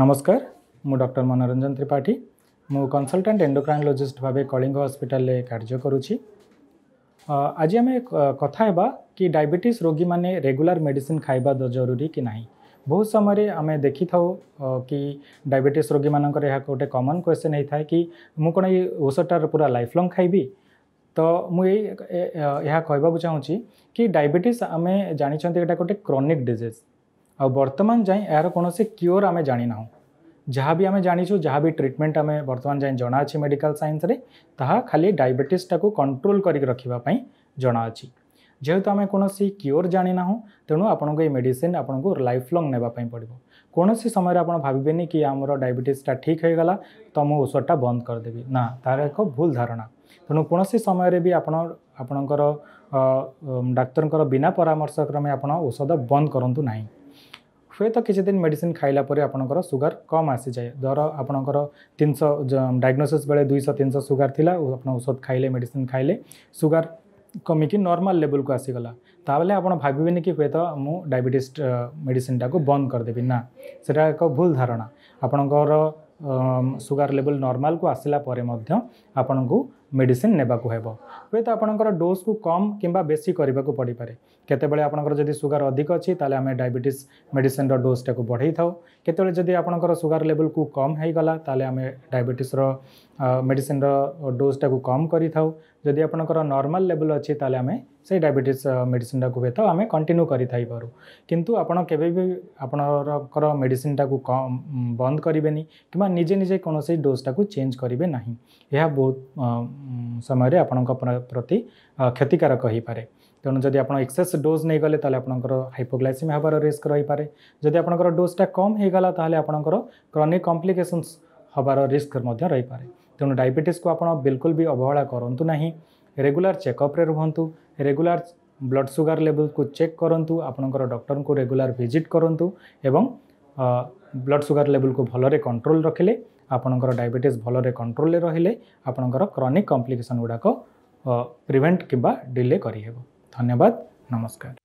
ନମସ୍କାର ମୁଁ ଡକ୍ଟର ମନୋରଞ୍ଜନ ତ୍ରିପାଠୀ ମୁଁ କନସଲଟାଣ୍ଟ ଏଣ୍ଡୋକ୍ରାଇନୋଲୋଜିଷ୍ଟ ଭାବେ କଳିଙ୍ଗ ହସ୍ପିଟାଲରେ କାର୍ଯ୍ୟ କରୁଛି ଆଜି ଆମେ କଥା ହେବା କି ଡାଇବେଟିସ୍ ରୋଗୀମାନେ ରେଗୁଲାର ମେଡ଼ିସିନ ଖାଇବା ଜରୁରୀ କି ନାହିଁ ବହୁତ ସମୟରେ ଆମେ ଦେଖିଥାଉ କି ଡାଇବେଟିସ୍ ରୋଗୀମାନଙ୍କର ଏହା ଗୋଟେ କମନ୍ କ୍ୱେଶ୍ଚନ୍ ହେଇଥାଏ କି ମୁଁ କ'ଣ ଏଇ ଔଷଧଟାର ପୁରା ଲାଇଫ୍ ଲଙ୍ଗ୍ ଖାଇବି ତ ମୁଁ ଏଇ ଏହା କହିବାକୁ ଚାହୁଁଛି କି ଡାଇବେଟିସ୍ ଆମେ ଜାଣିଛନ୍ତି ଏଇଟା ଗୋଟେ କ୍ରୋନିକ୍ ଡିଜିଜ୍ ଆଉ ବର୍ତ୍ତମାନ ଯାଏଁ ଏହାର କୌଣସି କ୍ୟୋର୍ ଆମେ ଜାଣିନାହୁଁ ଯାହା ବି ଆମେ ଜାଣିଛୁ ଯାହା ବି ଟ୍ରିଟମେଣ୍ଟ ଆମେ ବର୍ତ୍ତମାନ ଯାଏଁ ଜଣାଅଛି ମେଡ଼ିକାଲ ସାଇନ୍ସରେ ତାହା ଖାଲି ଡାଇବେଟିସ୍ଟାକୁ କଣ୍ଟ୍ରୋଲ କରିକି ରଖିବା ପାଇଁ ଜଣାଅଛି ଯେହେତୁ ଆମେ କୌଣସି କ୍ୟୋର୍ ଜାଣିନାହୁଁ ତେଣୁ ଆପଣଙ୍କୁ ଏଇ ମେଡ଼ିସିନ୍ ଆପଣଙ୍କୁ ଲାଇଫ୍ ଲଙ୍ଗ୍ ନେବା ପାଇଁ ପଡ଼ିବ କୌଣସି ସମୟରେ ଆପଣ ଭାବିବେନି କି ଆମର ଡାଇବେଟିସ୍ଟା ଠିକ୍ ହୋଇଗଲା ତ ମୁଁ ଔଷଧଟା ବନ୍ଦ କରିଦେବି ନା ତାହାର ଏକ ଭୁଲ ଧାରଣା ତେଣୁ କୌଣସି ସମୟରେ ବି ଆପଣ ଆପଣଙ୍କର ଡାକ୍ତରଙ୍କର ବିନା ପରାମର୍ଶ କ୍ରମେ ଆପଣ ଔଷଧ ବନ୍ଦ କରନ୍ତୁ ନାହିଁ ହୁଏତ କିଛି ଦିନ ମେଡ଼ିସିନ୍ ଖାଇଲା ପରେ ଆପଣଙ୍କର ସୁଗାର କମ୍ ଆସିଯାଏ ଧର ଆପଣଙ୍କର ତିନିଶହ ଡାଇଗ୍ନୋସିସ୍ ବେଳେ ଦୁଇଶହ ତିନିଶହ ସୁଗାର ଥିଲା ଆପଣ ଔଷଧ ଖାଇଲେ ମେଡ଼ିସିନ୍ ଖାଇଲେ ସୁଗାର କମିକି ନର୍ମାଲ୍ ଲେବୁଲ୍କୁ ଆସିଗଲା ତାହେଲେ ଆପଣ ଭାବିବେନି କି ହୁଏତ ମୁଁ ଡାଇବେଟିସ୍ ମେଡ଼ିସିନ୍ଟାକୁ ବନ୍ଦ କରିଦେବି ନା ସେଟା ଏକ ଭୁଲ ଧାରଣା ଆପଣଙ୍କର ସୁଗାର ଲେବୁଲ୍ ନର୍ମାଲ୍କୁ ଆସିଲା ପରେ ମଧ୍ୟ ଆପଣଙ୍କୁ ମେଡ଼ିସିନ୍ ନେବାକୁ ହେବ ହୁଏତ ଆପଣଙ୍କର ଡୋଜ୍କୁ କମ୍ କିମ୍ବା ବେଶୀ କରିବାକୁ ପଡ଼ିପାରେ କେତେବେଳେ ଆପଣଙ୍କର ଯଦି ସୁଗାର ଅଧିକ ଅଛି ତାହେଲେ ଆମେ ଡାଇବେଟିସ୍ ମେଡ଼ିସିନ୍ର ଡୋଜ୍ଟାକୁ ବଢ଼େଇଥାଉ କେତେବେଳେ ଯଦି ଆପଣଙ୍କର ସୁଗାର ଲେବୁଲ୍କୁ କମ୍ ହେଇଗଲା ତାହେଲେ ଆମେ ଡାଇବେଟିସ୍ର ମେଡ଼ିସିନ୍ର ଡୋଜ୍ଟାକୁ କମ୍ କରିଥାଉ ଯଦି ଆପଣଙ୍କର ନର୍ମାଲ୍ ଲେଭେଲ୍ ଅଛି ତାହେଲେ ଆମେ ସେଇ ଡାଇବେଟିସ୍ ମେଡ଼ିସିନଟାକୁ ହୁଏତ ଆମେ କଣ୍ଟିନ୍ୟୁ କରିଥାଇପାରୁ କିନ୍ତୁ ଆପଣ କେବେ ବି ଆପଣଙ୍କର ମେଡ଼ିସିନଟାକୁ ବନ୍ଦ କରିବେନି କିମ୍ବା ନିଜେ ନିଜେ କୌଣସି ଡୋଜ୍ଟାକୁ ଚେଞ୍ଜ କରିବେ ନାହିଁ ଏହା ବହୁତ ସମୟରେ ଆପଣଙ୍କ ପ୍ରତି କ୍ଷତିକାରକ ହୋଇପାରେ ତେଣୁ ଯଦି ଆପଣ ଏକ୍ସେସ୍ ଡୋଜ୍ ନେଇଗଲେ ତାହେଲେ ଆପଣଙ୍କର ହାଇପୋଗ୍ଲାଇସିମ୍ ହେବାର ରିସ୍କ ରହିପାରେ ଯଦି ଆପଣଙ୍କର ଡୋଜ୍ଟା କମ୍ ହୋଇଗଲା ତାହେଲେ ଆପଣଙ୍କର କ୍ରନିକ୍ କମ୍ପ୍ଲିକେସନ୍ସ ହେବାର ରିସ୍କ ମଧ୍ୟ ରହିପାରେ ତେଣୁ ଡାଇବେଟିସ୍କୁ ଆପଣ ବିଲକୁଲ ବି ଅବହେଳା କରନ୍ତୁ ନାହିଁ ରେଗୁଲାର ଚେକଅପ୍ରେ ରୁହନ୍ତୁ ରେଗୁଲାର ବ୍ଲଡ଼୍ ସୁଗାର ଲେଭେଲକୁ ଚେକ୍ କରନ୍ତୁ ଆପଣଙ୍କର ଡକ୍ଟରଙ୍କୁ ରେଗୁଲାର ଭିଜିଟ୍ କରନ୍ତୁ ଏବଂ ବ୍ଲଡ଼ ସୁଗାର ଲେଭେଲକୁ ଭଲରେ କଣ୍ଟ୍ରୋଲ ରଖିଲେ ଆପଣଙ୍କର ଡାଇବେଟିସ୍ ଭଲରେ କଣ୍ଟ୍ରୋଲରେ ରହିଲେ ଆପଣଙ୍କର କ୍ରନିକ୍ କମ୍ପ୍ଲିକେସନ୍ ଗୁଡ଼ାକ ପ୍ରିଭେଣ୍ଟ କିମ୍ବା ଡିଲେ କରିହେବ ଧନ୍ୟବାଦ ନମସ୍କାର